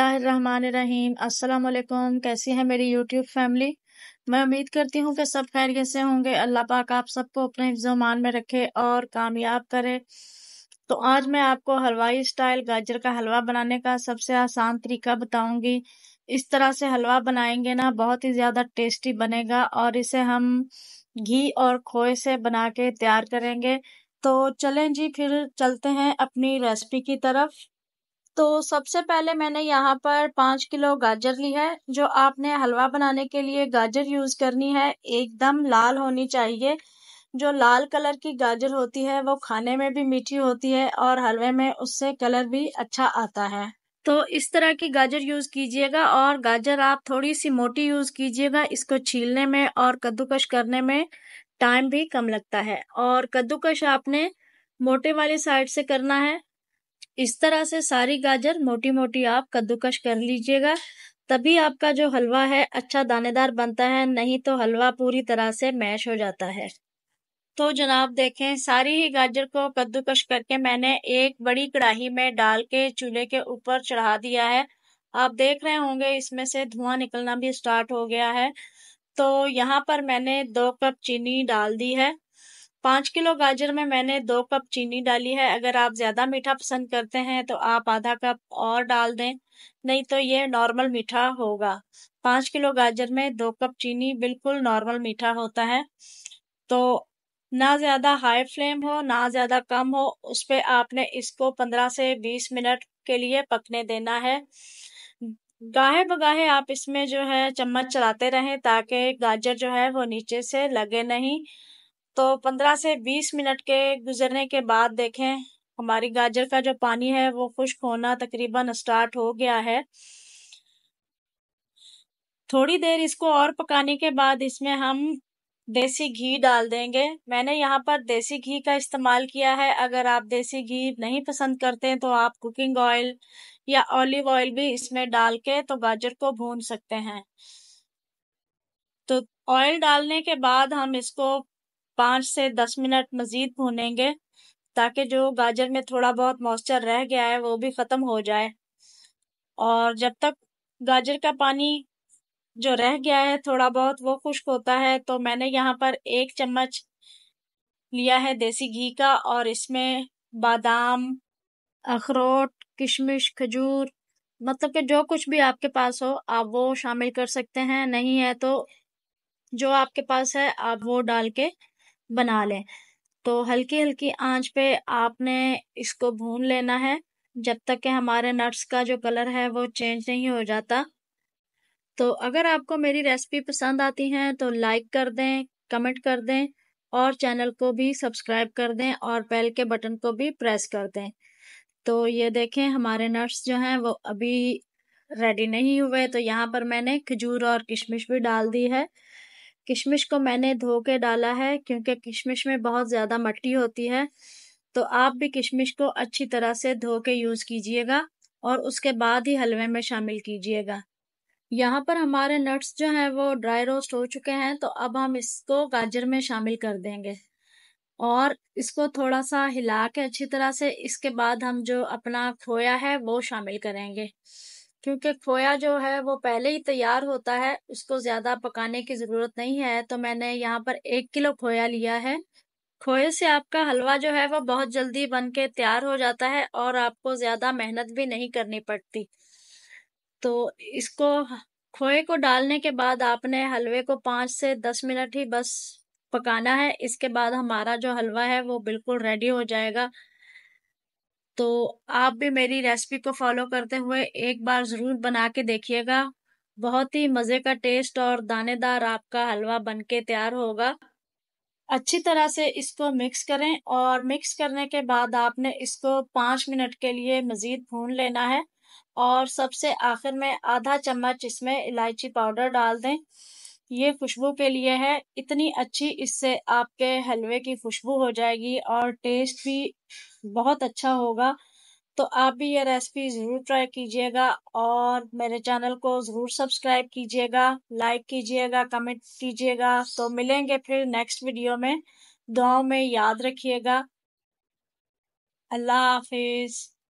रहीम अस्सलाम वालेकुम कैसी है मेरी यूट्यूब फैमिली मैं उम्मीद करती हूँ कि सब खैरियत से होंगे अल्लाह पाक आप सबको अपने हिफ्जमान में रखे और कामयाब करे तो आज मैं आपको हलवाई स्टाइल गाजर का हलवा बनाने का सबसे आसान तरीका बताऊंगी इस तरह से हलवा बनाएंगे ना बहुत ही ज़्यादा टेस्टी बनेगा और इसे हम घी और खोए से बना के तैयार करेंगे तो चलें जी फिर चलते हैं अपनी रेसिपी की तरफ तो सबसे पहले मैंने यहाँ पर पाँच किलो गाजर ली है जो आपने हलवा बनाने के लिए गाजर यूज़ करनी है एकदम लाल होनी चाहिए जो लाल कलर की गाजर होती है वो खाने में भी मीठी होती है और हलवे में उससे कलर भी अच्छा आता है तो इस तरह की गाजर यूज़ कीजिएगा और गाजर आप थोड़ी सी मोटी यूज़ कीजिएगा इसको छीलने में और कद्दूकश करने में टाइम भी कम लगता है और कद्दूकश आपने मोटे वाली साइड से करना है इस तरह से सारी गाजर मोटी मोटी आप कद्दूकश कर लीजिएगा तभी आपका जो हलवा है अच्छा दानेदार बनता है नहीं तो हलवा पूरी तरह से मैश हो जाता है तो जनाब देखें सारी ही गाजर को कद्दूकश करके मैंने एक बड़ी कढ़ाई में डाल के चूल्हे के ऊपर चढ़ा दिया है आप देख रहे होंगे इसमें से धुआं निकलना भी स्टार्ट हो गया है तो यहाँ पर मैंने दो कप चीनी डाल दी है पाँच किलो गाजर में मैंने दो कप चीनी डाली है अगर आप ज़्यादा मीठा पसंद करते हैं तो आप आधा कप और डाल दें नहीं तो ये नॉर्मल मीठा होगा पाँच किलो गाजर में दो कप चीनी बिल्कुल नॉर्मल मीठा होता है तो ना ज़्यादा हाई फ्लेम हो ना ज़्यादा कम हो उस पर आपने इसको पंद्रह से बीस मिनट के लिए पकने देना है गाहे बगाहे आप इसमें जो है चम्मच चलाते रहें ताकि गाजर जो है वो नीचे से लगे नहीं तो पंद्रह से बीस मिनट के गुजरने के बाद देखें हमारी गाजर का जो पानी है वो खुश्क होना तकरीबन स्टार्ट हो गया है थोड़ी देर इसको और पकाने के बाद इसमें हम देसी घी डाल देंगे मैंने यहाँ पर देसी घी का इस्तेमाल किया है अगर आप देसी घी नहीं पसंद करते हैं तो आप कुकिंग ऑयल या ऑलिव ऑयल भी इसमें डाल के तो गाजर को भून सकते हैं तो ऑयल डालने के बाद हम इसको पाँच से दस मिनट मज़ीद भूनेंगे ताकि जो गाजर में थोड़ा बहुत मॉइस्चर रह गया है वो भी ख़त्म हो जाए और जब तक गाजर का पानी जो रह गया है थोड़ा बहुत वो खुश्क होता है तो मैंने यहाँ पर एक चम्मच लिया है देसी घी का और इसमें बादाम अखरोट किशमिश खजूर मतलब कि जो कुछ भी आपके पास हो आप वो शामिल कर सकते हैं नहीं है तो जो आपके पास है आप वो डाल के बना लें तो हल्की हल्की आंच पे आपने इसको भून लेना है जब तक कि हमारे नट्स का जो कलर है वो चेंज नहीं हो जाता तो अगर आपको मेरी रेसिपी पसंद आती है तो लाइक कर दें कमेंट कर दें और चैनल को भी सब्सक्राइब कर दें और बेल के बटन को भी प्रेस कर दें तो ये देखें हमारे नट्स जो हैं वो अभी रेडी नहीं हुए तो यहाँ पर मैंने खजूर और किशमिश भी डाल दी है किशमिश को मैंने धो के डाला है क्योंकि किशमिश में बहुत ज़्यादा मट्टी होती है तो आप भी किशमिश को अच्छी तरह से धो के यूज़ कीजिएगा और उसके बाद ही हलवे में शामिल कीजिएगा यहाँ पर हमारे नट्स जो हैं वो ड्राई रोस्ट हो चुके हैं तो अब हम इसको गाजर में शामिल कर देंगे और इसको थोड़ा सा हिला के अच्छी तरह से इसके बाद हम जो अपना खोया है वो शामिल करेंगे क्योंकि खोया जो है वो पहले ही तैयार होता है उसको ज़्यादा पकाने की ज़रूरत नहीं है तो मैंने यहाँ पर एक किलो खोया लिया है खोए से आपका हलवा जो है वो बहुत जल्दी बन के तैयार हो जाता है और आपको ज़्यादा मेहनत भी नहीं करनी पड़ती तो इसको खोए को डालने के बाद आपने हलवे को पाँच से दस मिनट ही बस पकाना है इसके बाद हमारा जो हलवा है वो बिल्कुल रेडी हो जाएगा तो आप भी मेरी रेसिपी को फॉलो करते हुए एक बार ज़रूर बना के देखिएगा बहुत ही मज़े का टेस्ट और दानेदार आपका हलवा बनके तैयार होगा अच्छी तरह से इसको मिक्स करें और मिक्स करने के बाद आपने इसको पाँच मिनट के लिए मज़ीद भून लेना है और सबसे आखिर में आधा चम्मच इसमें इलायची पाउडर डाल दें ये खुशबू के लिए है इतनी अच्छी इससे आपके हलवे की खुशबू हो जाएगी और टेस्ट भी बहुत अच्छा होगा तो आप भी ये रेसिपी ज़रूर ट्राई कीजिएगा और मेरे चैनल को ज़रूर सब्सक्राइब कीजिएगा लाइक कीजिएगा कमेंट कीजिएगा तो मिलेंगे फिर नेक्स्ट वीडियो में दुआओं में याद रखिएगा अल्लाह हाफिज़